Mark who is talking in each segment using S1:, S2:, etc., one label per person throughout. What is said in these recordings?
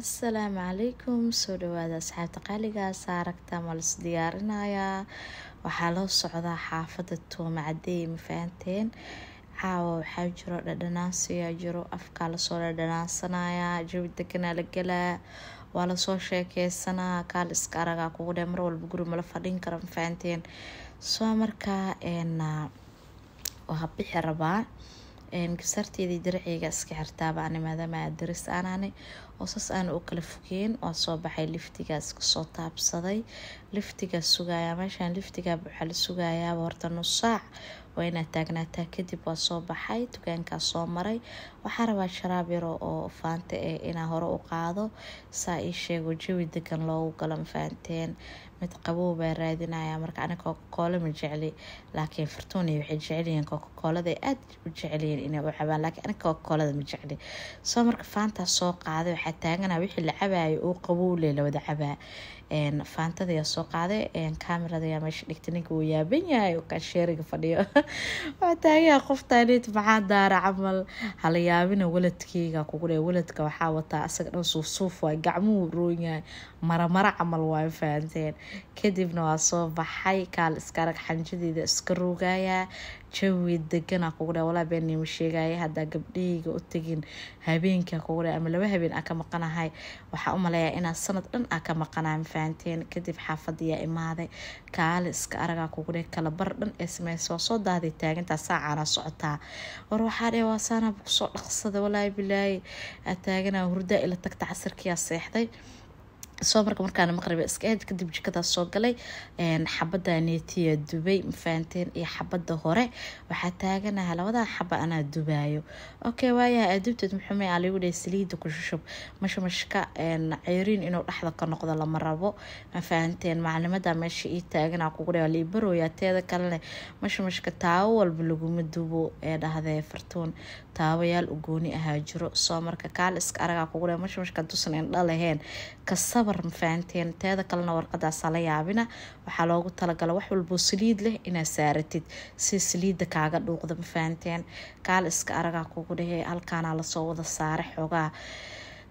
S1: assalaamu calaykum soo dhawaada asxaabta qaaliga saaragta malas diyaarinayaa waxaa loo socdaa xaafada tuumacadey ma fahanteen caawa waxaa jiro dhadhanaansayaa jiro afkaa lasoo dhadhanaansanayaa jawi deganaa la galaa waa lasoo sheekeysanaa kaal iska aragaa kugu dhe mar walba guri mala fadhin kara ma soo markaa een waa ah, bixi rabaa gasarteedii daraceyga iska xirtaabaan maadaama adaris aanaani oo saas aana u kala fogeen waan soo baxay liftigaas kasoo taabsaday liftigaa sugayaa meeshaan liftigaa waxaa la sugayaa horta nusaac waa taagnaataa kadib waa soo baxay dukaankaa soo maray waxaa rabaa sharaab yaro oo faante eh inaa hore u qaado saa ii sheego jawi degan loogu galo mafaanteen mid qabow baa raadinaya marka ani kokakoole ma jecli laakiin fartuuniy waxay jeceliyiin kokakoolada aad u jeceliyiin inay u cabaan laakiin ani kokakoolada ma jecli soo marka faantaa soo qaaday waxaa taaganaa wixii la cabaayo oo qabowle la wada cabaa faantadayaa soo qaaday kaamiradayaa meesha dhigtay ninka wuu yaaban yahay oo fadhiyo waa taagaa qof maxaa daara camal halayaabina waladkeyga kugu dhe waxaa wataa asaga dhan suuf suuf waay gacmuhu roonyahay maramara camal waa fahanteen kadibna waa soo baxay kaal iska arag xanjadeeda iska roogaya jawi deganaa kugu dhe walaa been niima sheegaya haddaa gabdhahayga u tegin habeenka kugu dhe ama laba habeen aa ka maqanahay waxaa u maleeyaa inaa sanad dhan aa ka maqanaa mafahanteen kadib xaafadiyaa imaaday kaali iska aragaa kugu dhe kalabar dhan ee sameys waa soo daaday taagantaa saacaana socotaa war waxaa dhee waa saanaaba kusoo dhaqsada walaahi bilaahi aa hurdaa ila tagta casirkiyaa seexday soomarka markaana maqrib iska eed kadib jikadaa soo galay xabada neetiya dubay mafahanteen iyo xabada hore waxaa taaganaha labadaa xaba anaa dubaayo okay waayaha adubteed muxume aa lagu saliida kushushub mashmashka ceyriin inuu dhexda ka noqdo lama rabo mafahanteen maclimada meesha ii taaganaa kugu dha lai barooyaa teeda kalene mashmashka taabo walba laguma dubo ee dhahdee fartuun taabayaal u ahaa jiro soomarka kaal iska aragaa kugu dha mashmashka dusan indha laheen war fahanteen teeda kalena warqadaasa la yaabina waxaa loogu talagala wax walboo saliid leh inaa saaratid si saliidda kaaga dhuuqda ma kaal iska araga kugu dhahey halkaana lasoo wada saare xoogaa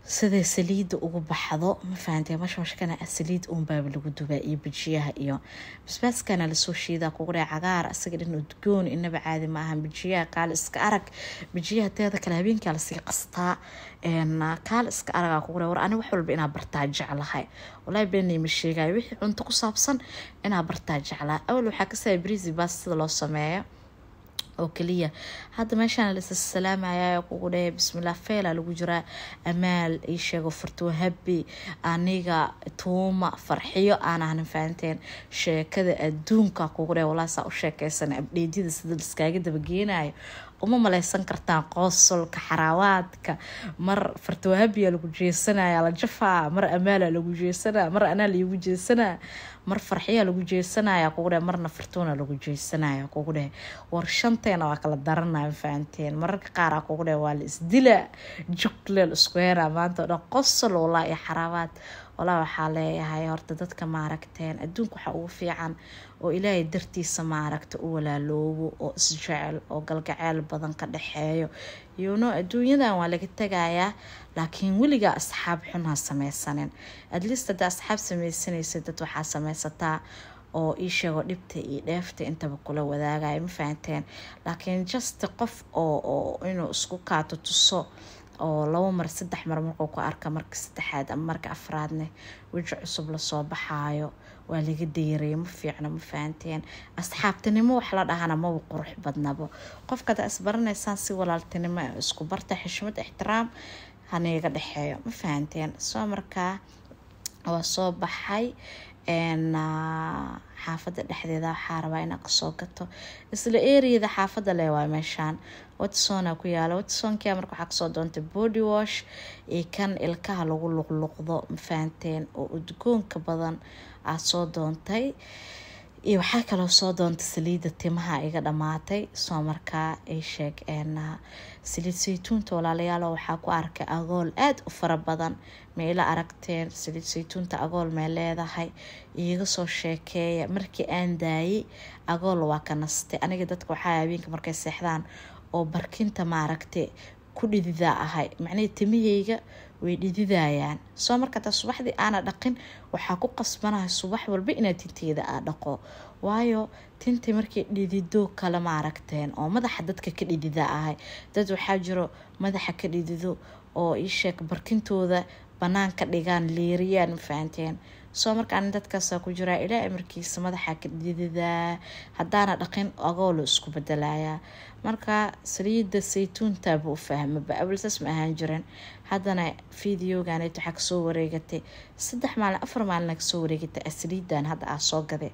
S1: sida saliida ugu baxdo mafahantae mashmashkana ah saliid uunbaaba lagu dubaa iyo bijiyaha iyo basbaaskana lasoo shiidaa ququree cagaar asaga dhan udgoon inaba caadi maaha bijiyaha kaal iska arag bijiyaha teeda kale habeenkaa lasii qastaa kaal iska aragaa ququree war ani wax walba inaa bartaa jeclahay walaahi beenayma sheegaya wixii cunto ku saabsan inaa bartaa jeclaa awal waxaa kasaabriisi baas sida loo sameeyo oo kaliya hadda meeshaan lisasalaamaya kugu dheh bismilah feela lagu jiraa amaal isheego furtuun habi aniga tuuma farxiyo aan ahnin fahanteen sheekada adduunka kugu dheh walaa saa u sheekeysan abdheedyada sida liskaaga dabageenayo uma malaysan kartaa qoosolka xaraawaadka mar fartoohabiya lagu jeesanaya la jafaa mar amaala lagu jeesanaa mar anaa laigu jeesanaa mar farxiya lagu jeesanaya kugu dheh marna fartuuna lagu jeesanaya kugu dheh war shanteena waa kala daranaya mafahanteen mararka qaara kugu dheh waa la isdilaa jugleel isku heena maanta o dhan qosol walaa iyo xaraawaad walaa waxaa leeyahay horta dadka maaragteen adduunka waxaa ugu fiican oo ilaahay dartiisa maaragta u walaaloobo oo isjecel oo galgaceel badan ka dhexeeyo yuno adduunyadan waa laga tagayaa laakiin weligaa asxaab xun ha sameysanin adliist hadda asxaab sameysanaysa dad waxaa sameysataa oo ii sheego dhibta iyo dheefta intaba kula wadaagayo ma fahanteen laakiin juste qof oo inuu isku kaato tuso oo labo mar saddex mar markuu ku arka marka saddexaad ama marka afraadne weji cusub lasoo baxaayo waa laga dayray ma fiicno ma fahanteen asxaabtinimo wax la dhahana maba qurux badnabo qofkada isbaranaysaan si walaaltinimo isku barta xishmad ixtiraam haniiga dhexeeyo ma fahanteen soo markaa waa soo baxay xaafada dhexdeeda waxaa rabaa inaa kasoo gato isla eriyada xaafada leh waa meeshaan watsona ku yaala watsonkia marka waxaa kasoo doontay body wash iyo kan ilkaha lagu luqluqdo mafahanteen oo udgoonka badan aada soo doontay iyo waxaa kaloo soo doontay saliida timaha iga dhamaatay soo markaa ay sheeg saliid saytuunta walaalayaalo waxaa ku arkay agool aada u fara badan ma aragteen saliid saytuunta agool may leedahay iiga soo sheekeeya markii aan daayay agool waa ka nastay aniga dadka waxaa habeenka markay seexdaan oo barkinta maaragtay ku dhididaa ahay macnihii timahayga way dhididayaan soo marka taa subaxdii aana dhaqin waxaa ku qasbanahay subax walba inaa tinteeda aa dhaqo waayo tinta markay dhidido kale ma aragteen oo madaxa dadka ka dhidida ahay dad waxaa jiro madaxa ka dhidido oo ii sheeg barkintooda banaan ka dhigaan liiriyaan mafahanteen soo markaan dadkaasa ku jiraa ilaa imarkiisa madaxa ka dididaa haddaana dhaqin agoo lo isku bedelayaa marka saliida saytuuntaabu u fahmaba awalsaas ma ahaan jiran haddana videoganet waxaa kasoo wareegatay saddex maalin afar maalina kasoo wareegatay asaliidan ah hadda aa soo gaday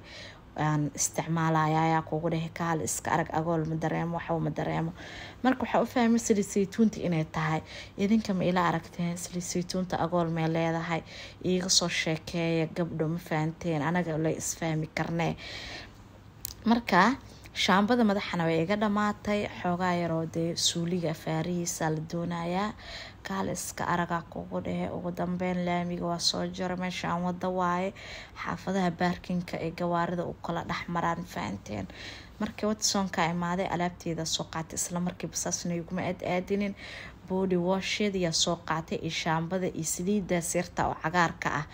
S1: aan isticmaalaya ayaa kugu dhehi kaal iska arag agool ma dareemo waxw ma dareemo marka waxaa u fahmay salisaytuunta inay tahay idinka ma ila aragteen salisaytuunta agool may leedahay iiga soo sheekeeya gabdho ma fahanteen anaga la isfahmi karnee marka shaambada madaxana way iga dhamaatay xoogaa yaroo dee suuliga faarihiisaa la doonayaa kaal iska araga kugu dhehe ugu dambeyn laamiga waa soo jara meeshaan wada waaye xaafadaha baarkinka ee gawaarida u kala dhex maraan fahanteen markii watsoonka imaaday alaabteeda soo qaatay isla markiiba saasna iguma aad aadinin boody washeedayaa soo qaatay iyo shaambada iyo saliida sirta oo cagaarka ah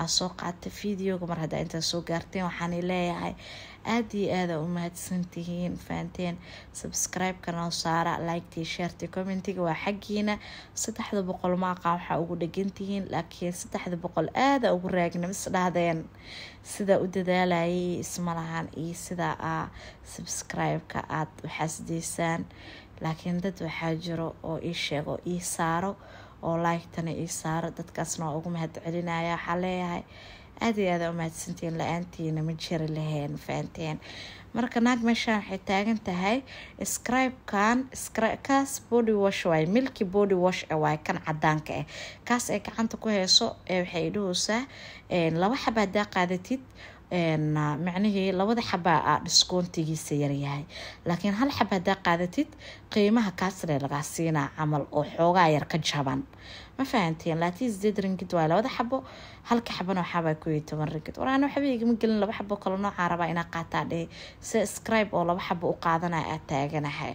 S1: aa soo qaatay videoga mar haddaa intaad soo gaarteen waxaan leeyahay aada iyo aada u mahadsantihiin fahanteen subscribe-kanoo saara liketi sheerti commentiga waa xaggiina saddexda boqol maaqan waxaa ugu dhegantihiin laakiin saddexda boqol aada ugu raagna is sidaa u dadaalayay ismalahan iyo sidaa a subscribe-ka aada waxaasdeysaan laakiin dad waxaa jiro oo ii sheego ii saaro oo laagtana ii saaro dadkaasna waa ugu mahad celinaya waxaa leeyahay aada iyo aada umahadsantiin la-aantiina ma jiri laheen fahanteen marka naag meeshaan waxay taagan tahay scribekan kaas body wash waay milki body wash waay kan cadaanka ah eh. kaas ay gacanta ku heyso ee waxay dhahaysaa laba xaba hadaa qaadatid Ah, micnihii labada xaba a ah dhiskoontigiisa yaryahay laakiin hal xab hadaa qaadatid qiimaha kaasle lagaa siinaa camal oo xoogaa yar ka jaban ma fahanteen laakiin sideed ringid waa labada xabo halka xabana waxaabaa ku yii toban ringid waraana waxba igama gelin laba xabo kale noocaa rabaa inaa qaataa dhehe subscribe oo laba xabo u qaadanaa aad taaganahay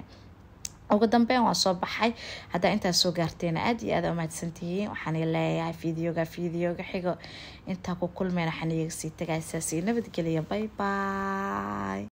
S1: ugu dambeyn waa soo baxay haddaa intaa soo gaarteena aad iyo aad umahadsantihiin waxaan leeyahay videoga videoga xigo intaa ku kulmeen waxaan iyagasii tagay saasii nabadgeliya bay bay